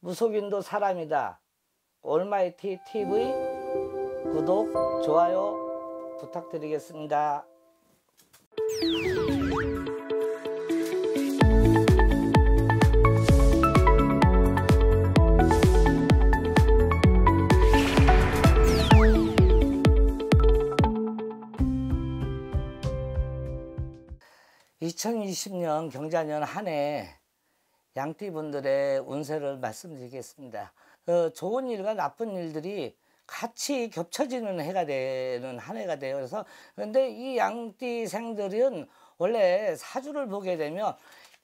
무속인도 사람이다. 올마이티 TV 구독, 좋아요 부탁드리겠습니다. (2020년) 경자년 한해 양띠 분들의 운세를 말씀드리겠습니다. 어, 좋은 일과 나쁜 일들이 같이 겹쳐지는 해가 되는 한 해가 돼요. 그래서 근데 이 양띠생들은 원래 사주를 보게 되면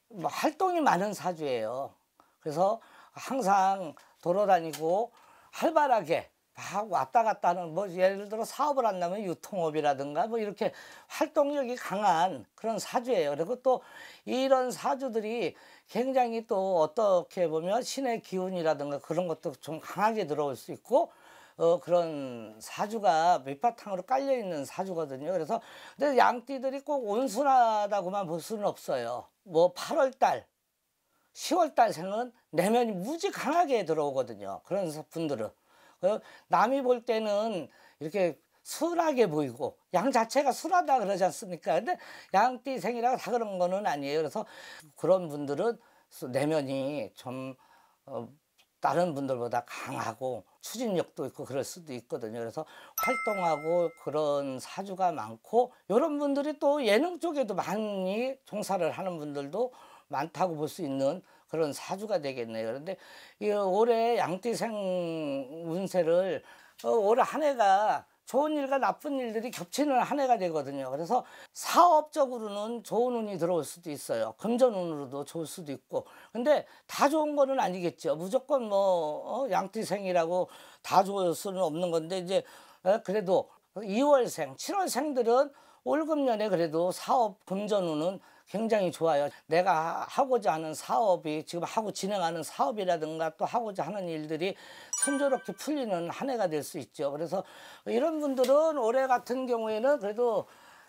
뭐 활동이 많은 사주예요. 그래서 항상 돌아다니고 활발하게 막 왔다 갔다 하는 뭐 예를 들어 사업을 한다면 유통업이라든가 뭐 이렇게 활동력이 강한 그런 사주예요. 그리고 또 이런 사주들이 굉장히 또 어떻게 보면 신의 기운이라든가 그런 것도 좀 강하게 들어올 수 있고 어, 그런 사주가 밑바탕으로 깔려있는 사주거든요. 그래서 근데 양띠들이 꼭 온순하다고만 볼 수는 없어요. 뭐 8월달, 10월달 생은 내면이 무지 강하게 들어오거든요. 그런 분들은. 그 남이 볼 때는 이렇게 순하게 보이고 양 자체가 순하다 그러지 않습니까? 근데 양띠생이라고 다 그런 거는 아니에요. 그래서 그런 분들은 내면이 좀 어, 다른 분들보다 강하고 추진력도 있고 그럴 수도 있거든요. 그래서 활동하고 그런 사주가 많고 이런 분들이 또 예능 쪽에도 많이 종사를 하는 분들도 많다고 볼 수 있는 그런 사주가 되겠네요. 그런데 이 올해 양띠생 운세를 어, 올해 한 해가 좋은 일과 나쁜 일들이 겹치는 한 해가 되거든요. 그래서 사업적으로는 좋은 운이 들어올 수도 있어요. 금전운으로도 좋을 수도 있고. 근데 다 좋은 거는 아니겠죠. 무조건 뭐 어, 양띠생이라고 다 좋을 수는 없는 건데 이제 어, 그래도 2월생, 그 7월생들은 올금년에 그래도 사업 금전운은 굉장히 좋아요. 내가 하고자 하는 사업이 지금 하고 진행하는 사업이라든가 또 하고자 하는 일들이 순조롭게 풀리는 한 해가 될 수 있죠. 그래서 이런 분들은 올해 같은 경우에는 그래도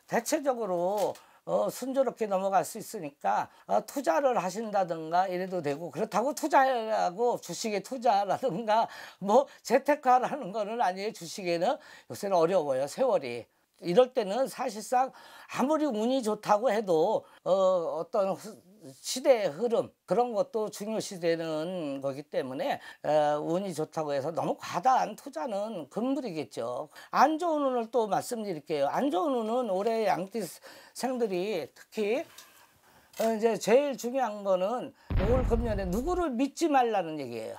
대체적으로 어, 순조롭게 넘어갈 수 있으니까 어, 투자를 하신다든가 이래도 되고 그렇다고 투자하고 주식에 투자라든가 뭐재테크화를하는 거는 아니에요 주식에는 요새는 어려워요 세월이 이럴 때는 사실상 아무리 운이 좋다고 해도 어, 어떤 시대의 흐름 그런 것도 중요시되는 거기 때문에 어, 운이 좋다고 해서 너무 과다한 투자는 금물이겠죠. 안 좋은 운을 또 말씀드릴게요. 안 좋은 운은 올해 양띠생들이 특히 어, 이제 제일 중요한 거는 올 금년에 누구를 믿지 말라는 얘기예요.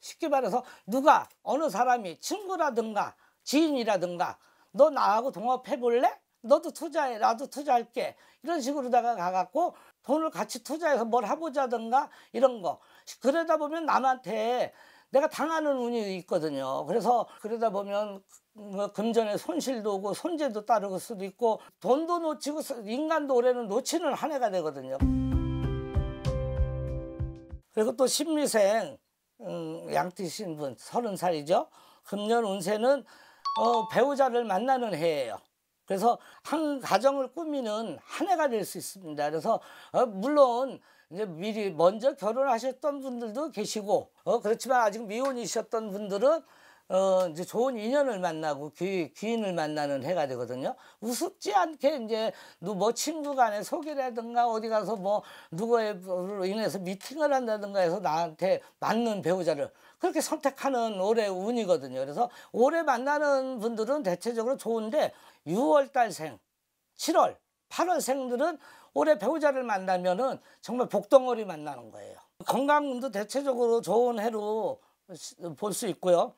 쉽게 말해서 누가 어느 사람이 친구라든가 지인이라든가 너 나하고 동업해볼래? 너도 투자해 나도 투자할게 이런 식으로다가 가갖고 돈을 같이 투자해서 뭘 해보자든가 이런 거 그러다 보면 남한테 내가 당하는 운이 있거든요 그래서 그러다 보면 뭐 금전에 손실도 오고 손재도 따르고 수도 있고 돈도 놓치고 인간도 올해는 놓치는 한 해가 되거든요 그리고 또 심리생 음, 양띠 신분 서른 살이죠 금년 운세는 어, 배우자를 만나는 해예요. 그래서 한 가정을 꾸미는 한 해가 될 수 있습니다. 그래서 어, 물론 이제 미리 먼저 결혼하셨던 분들도 계시고 어, 그렇지만 아직 미혼이셨던 분들은 어, 이제 좋은 인연을 만나고 귀, 귀인을 만나는 해가 되거든요. 우습지 않게 이제 누뭐 친구 간의 소개라든가 어디 가서 뭐 누구로 인해서 미팅을 한다든가 해서 나한테 맞는 배우자를 그렇게 선택하는 올해 운이거든요. 그래서 올해 만나는 분들은 대체적으로 좋은데 6월달생, 7월, 8월생들은 올해 배우자를 만나면은 정말 복덩어리 만나는 거예요. 건강도 대체적으로 좋은 해로 볼 수 있고요.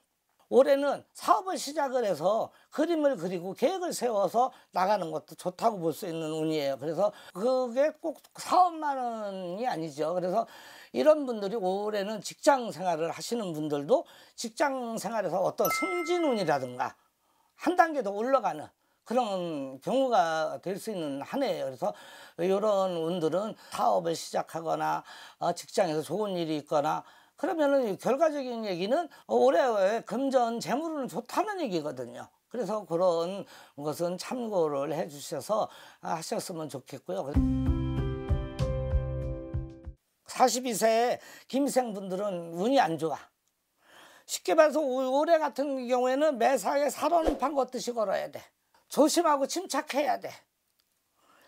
올해는 사업을 시작을 해서 그림을 그리고 계획을 세워서 나가는 것도 좋다고 볼 수 있는 운이에요. 그래서 그게 꼭 사업만이 아니죠. 그래서 이런 분들이 올해는 직장 생활을 하시는 분들도 직장 생활에서 어떤 승진운이라든가 한 단계 더 올라가는 그런 경우가 될 수 있는 한 해예요. 그래서 이런 운들은 사업을 시작하거나 어, 직장에서 좋은 일이 있거나 그러면은 결과적인 얘기는 올해 금전 재물은 좋다는 얘기거든요. 그래서 그런 것은 참고를 해 주셔서 하셨으면 좋겠고요. 42세 김생분들은 운이 안 좋아. 쉽게 말해서 올해 같은 경우에는 매사에 사로는 판것 듯이 걸어야 돼. 조심하고 침착해야 돼.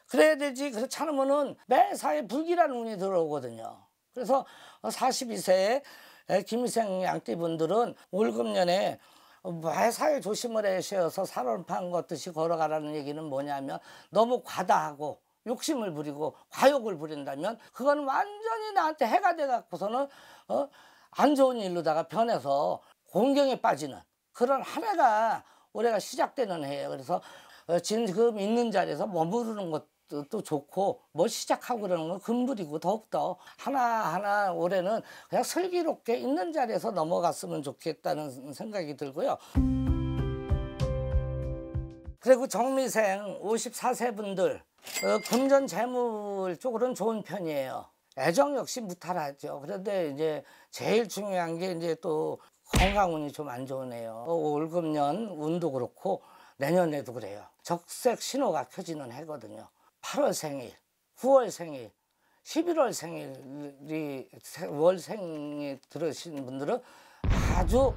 그래야 되지. 그렇지 않으면은 매사에 불길한 운이 들어오거든요. 그래서 42세 김희생 양띠분들은 월급년에 회사에 조심을 해셔서 살얼판 것듯이 걸어가라는 얘기는 뭐냐면 너무 과다하고 욕심을 부리고 과욕을 부린다면 그건 완전히 나한테 해가 돼 갖고서는 어? 안 좋은 일로다가 변해서 공경에 빠지는 그런 한 해가 올해가 시작되는 해예요. 그래서 어, 지금 있는 자리에서 머무르는 것또 좋고 뭐 시작하고 그러는 건 금물이고 더욱더 하나하나 올해는 그냥 슬기롭게 있는 자리에서 넘어갔으면 좋겠다는 생각이 들고요. 그리고 정미생 54세 분들 어, 금전 재물 쪽으로는 좋은 편이에요. 애정 역시 무탈하죠. 그런데 이제 제일 중요한 게 이제 또 건강운이 좀 안 좋으네요. 어, 올금년 운도 그렇고 내년에도 그래요. 적색 신호가 켜지는 해거든요. 8월 생일, 9월 생일, 11월 생일이 월 생이 들으신 분들은 아주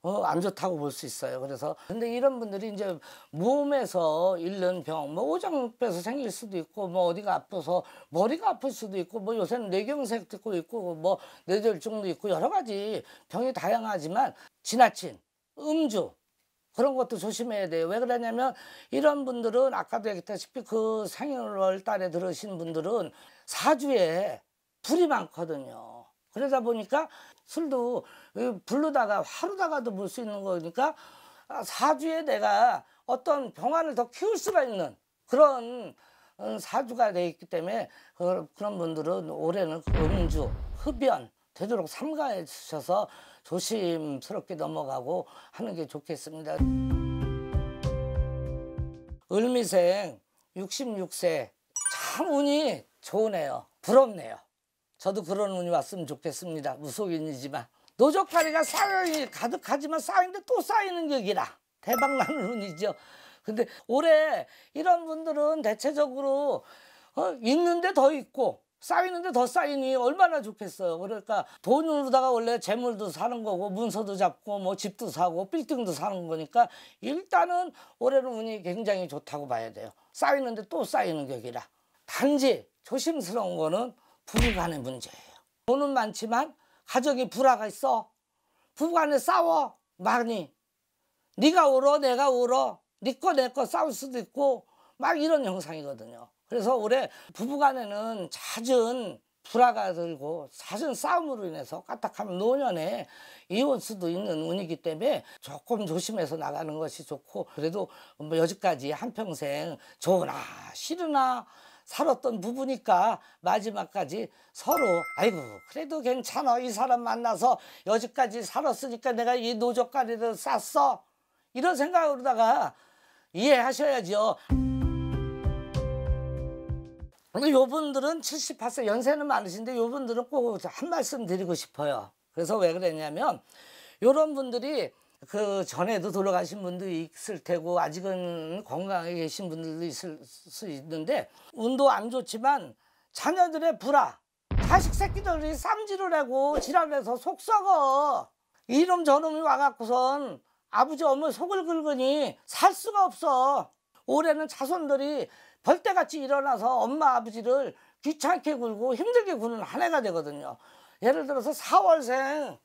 어, 안 좋다고 볼 수 있어요. 그래서 근데 이런 분들이 이제 몸에서 잃는 병, 뭐 오장뼈에서 생길 수도 있고, 뭐 어디가 아파서 머리가 아플 수도 있고, 뭐 요새는 뇌경색 듣고 있고, 뭐 뇌졸중도 있고 여러 가지 병이 다양하지만 지나친 음주, 그런 것도 조심해야 돼요. 왜 그러냐면 이런 분들은 아까도 얘기했다시피 그 생일월 달에 들으신 분들은 사주에 불이 많거든요. 그러다 보니까 술도 불르다가 하루다가도 볼 수 있는 거니까 사주에 내가 어떤 병환을 더 키울 수가 있는 그런 어, 사주가 돼 있기 때문에 그런 분들은 올해는 그 음주, 흡연 되도록 삼가해 주셔서 조심스럽게 넘어가고 하는 게 좋겠습니다. 을미생 66세 참 운이 좋으네요. 부럽네요. 저도 그런 운이 왔으면 좋겠습니다. 무속인이지만 노적가리가 쌓여 가득하지만 쌓이는데 또 쌓이는 격이라 대박나는 운이죠. 근데 올해 이런 분들은 대체적으로 어, 있는데 더 있고 쌓이는데 더 쌓이니 얼마나 좋겠어요. 그러니까 돈으로다가 원래 재물도 사는 거고 문서도 잡고 뭐 집도 사고 빌딩도 사는 거니까 일단은 올해는 운이 굉장히 좋다고 봐야 돼요. 쌓이는데 또 쌓이는 격이라. 단지 조심스러운 거는 부부간의 문제예요. 돈은 많지만 가족이 불화가 있어. 부부간에 싸워 많이. 네가 울어 내가 울어 네 거 내 거 싸울 수도 있고 막 이런 형상이거든요. 그래서 올해 부부간에는 잦은 불화가 들고 잦은 싸움으로 인해서 까딱하면 노년에 이혼 수도 있는 운이기 때문에 조금 조심해서 나가는 것이 좋고 그래도 뭐 여지까지 한평생 좋으나 싫으나 살았던 부부니까 마지막까지 서로 아이고 그래도 괜찮아 이 사람 만나서 여지까지 살았으니까 내가 이노조까지도 쌌어 이런 생각으로다가 이해하셔야지요. 근데 요분들은 78세 연세는 많으신데 요분들은 꼭 한 말씀 드리고 싶어요. 그래서 왜 그랬냐면 요런 분들이 그 전에도 돌아가신 분도 있을 테고 아직은 건강에 계신 분들도 있을 수 있는데 운도 안 좋지만 자녀들의 불화 자식 새끼들이 쌈질을 하고 지랄해서 속 썩어 이놈 저놈이 와갖고선 아버지 어머니 속을 긁으니 살 수가 없어 올해는 자손들이 벌떼같이 일어나서 엄마 아버지를 귀찮게 굴고 힘들게 구는 한 해가 되거든요. 예를 들어서 4월생,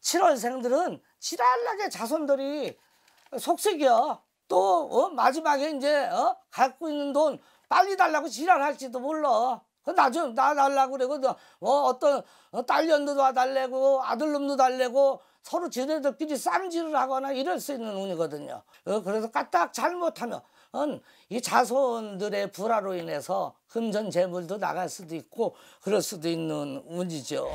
7월생들은 지랄나게 자손들이 속색이요. 또 어? 마지막에 이제 어? 갖고 있는 돈 빨리 달라고 지랄할지도 몰라. 나좀 그 나달라고 그러고 어, 어떤 어, 딸년도 와달래고 아들놈도 달래고 서로 지네들끼리 쌍질을 하거나 이럴 수 있는 운이거든요. 어, 그래서 까딱 잘못하면 이 자손들의 불화로 인해서 금전 재물도 나갈 수도 있고 그럴 수도 있는 운이죠.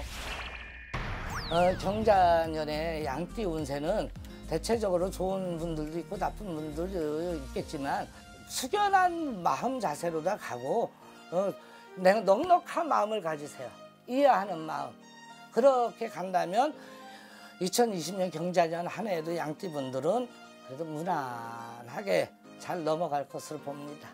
어, 경자년의 양띠 운세는 대체적으로 좋은 분들도 있고 나쁜 분들도 있겠지만 숙연한 마음 자세로 다 가고 어, 넉넉한 마음을 가지세요. 이해하는 마음. 그렇게 간다면 2020년 경자년 한 해에도 양띠분들은 그래도 무난하게 잘 넘어갈 것으로 봅니다.